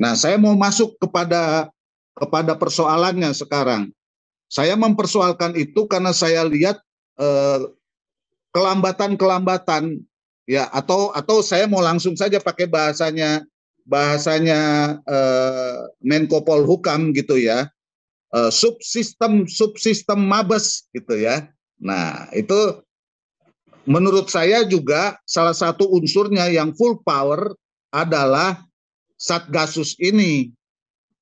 Nah, saya mau masuk kepada kepada persoalannya sekarang. Saya mempersoalkan itu karena saya lihat eh, kelambatan-kelambatan eh, ya atau atau saya mau langsung saja pakai bahasanya bahasanya eh, Menko Polhukam gitu ya. Eh, subsistem subsistem mabes gitu ya. Nah, itu menurut saya juga salah satu unsurnya yang full power adalah Satgasus ini.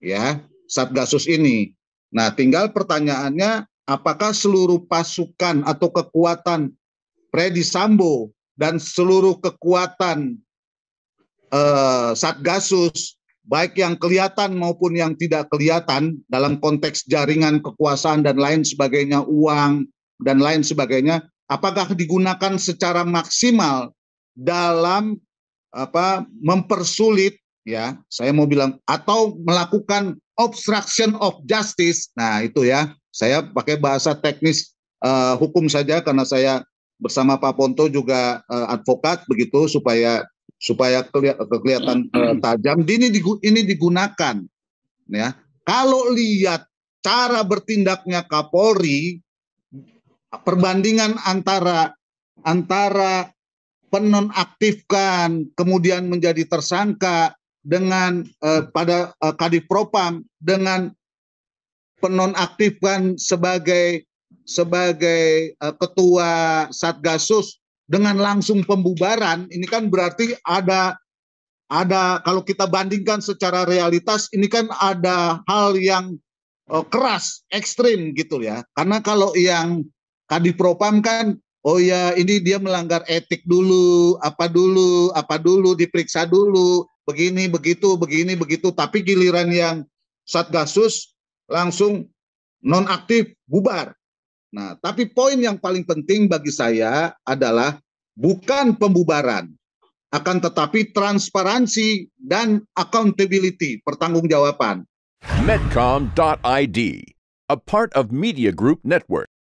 Ya, Satgasus ini. Nah, tinggal pertanyaannya apakah seluruh pasukan atau kekuatan Freddy Sambo dan seluruh kekuatan eh, Satgasus baik yang kelihatan maupun yang tidak kelihatan dalam konteks jaringan kekuasaan dan lain sebagainya uang dan lain sebagainya apakah digunakan secara maksimal dalam apa mempersulit ya saya mau bilang atau melakukan obstruction of justice nah itu ya saya pakai bahasa teknis uh, hukum saja karena saya bersama Pak Ponto juga uh, advokat begitu supaya supaya keli kelihatan uh, eh, tajam ini ini digunakan ya kalau lihat cara bertindaknya Kapolri perbandingan antara antara penonaktifkan kemudian menjadi tersangka dengan eh, pada eh, Kadif Propam dengan penonaktifkan sebagai sebagai eh, ketua Satgasus dengan langsung pembubaran ini kan berarti ada ada kalau kita bandingkan secara realitas ini kan ada hal yang eh, keras ekstrim gitu ya karena kalau yang Kadif Propam kan oh ya ini dia melanggar etik dulu, apa dulu, apa dulu, diperiksa dulu, begini, begitu, begini, begitu. Tapi giliran yang Satgasus langsung nonaktif, bubar. Nah, tapi poin yang paling penting bagi saya adalah bukan pembubaran, akan tetapi transparansi dan accountability, pertanggungjawaban. Medcom.id, a part of Media Group Network.